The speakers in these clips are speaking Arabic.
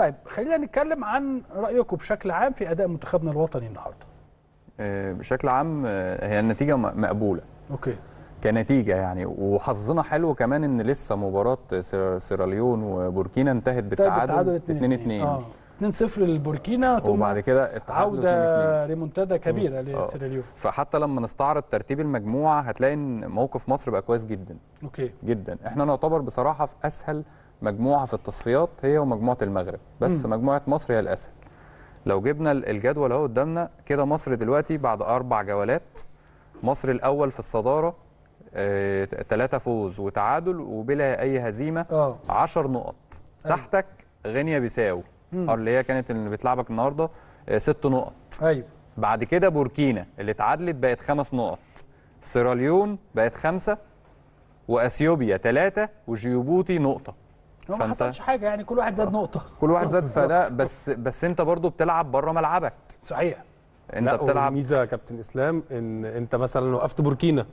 طيب خلينا نتكلم عن رايكم بشكل عام في اداء منتخبنا الوطني النهارده آه، بشكل عام آه، هي النتيجه مقبوله اوكي كنتيجه يعني وحظنا حلو كمان ان لسه مباراه سيراليون وبوركينا انتهت بالتعادل 2 2 2-0 للبوركينا ثم وبعد كده عوده ريمونتادا كبيره لسيراليون آه. فحتى لما نستعرض ترتيب المجموعه هتلاقي ان موقف مصر بقى كويس جدا اوكي جدا احنا نعتبر بصراحه في اسهل مجموعه في التصفيات هي ومجموعه المغرب بس م. مجموعه مصر هي الاسهل لو جبنا الجدول اهو قدامنا كده مصر دلوقتي بعد اربع جولات مصر الاول في الصداره ثلاثة آه، فوز وتعادل وبلا اي هزيمه 10 آه. نقط أيوة. تحتك غينيا بيساو اللي هي كانت اللي بتلعبك النهارده آه، ست نقط ايوه بعد كده بوركينا اللي اتعادلت بقت خمس نقط سيراليون بقت خمسه واثيوبيا ثلاثه وجيبوتي نقطه هو ما حصلش حاجه يعني كل واحد زاد آه. نقطه كل واحد آه، زاد فده بس بس انت برضو بتلعب بره ملعبك صحيح انت بتلعب الميزه يا كابتن اسلام ان انت مثلا وقفت بوركينا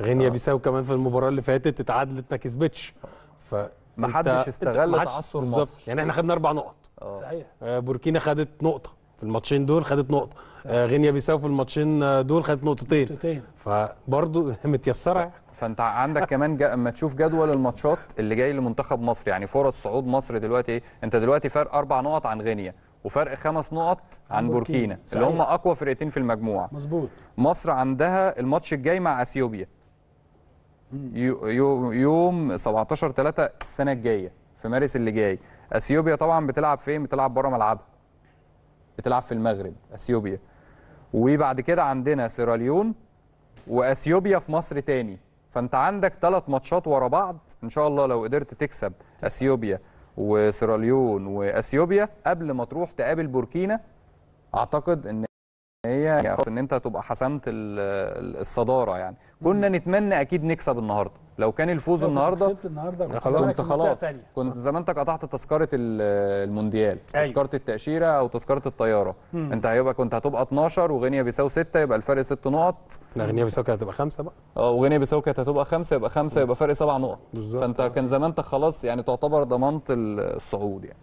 غينيا آه. بيساو كمان في المباراه اللي فاتت اتعادلت ما كسبتش ف ما حدش استغل تعثر مصر يعني احنا خدنا اربع نقط صحيح بوركينا خدت نقطه في الماتشين دول خدت نقطه غينيا بيساو في الماتشين دول خدت نقطتين فبرضه متيسره فانت عندك كمان اما تشوف جدول الماتشات اللي جاي لمنتخب مصر يعني فرص صعود مصر دلوقتي ايه انت دلوقتي فرق اربع نقط عن غينيا وفرق خمس نقط عن بوركينا اللي هم اقوى فرقتين في المجموعه مظبوط مصر عندها الماتش الجاي مع اثيوبيا يوم 17 3 السنه الجايه في مارس اللي جاي اثيوبيا طبعا بتلعب فين بتلعب بره ملعبها بتلعب في المغرب اثيوبيا وبعد كده عندنا سيراليون واثيوبيا في مصر تاني فانت عندك ثلاث ماتشات ورا بعض ان شاء الله لو قدرت تكسب اثيوبيا وسيراليون واثيوبيا قبل ما تروح تقابل بوركينا اعتقد ان هي ان انت تبقى حسمت الصداره يعني كنا نتمنى اكيد نكسب النهارده لو كان الفوز النهارده كسبت النهارده خلاص خلاص كنت زمانتك انت قطعت تذكره المونديال أيوه. تذكره التاشيره او تذكره الطياره مم. انت هيبقى كنت هتبقى 12 وغينيا بيساو 6 يبقى الفرق 6 نقط لا غينيا بيساو كانت هتبقى 5 بقى اه وغينيا بيساو كانت هتبقى 5 يبقى 5 يبقى فرق 7 نقط بالزبط. فانت كان زمانتك انت خلاص يعني تعتبر ضمنت الصعود يعني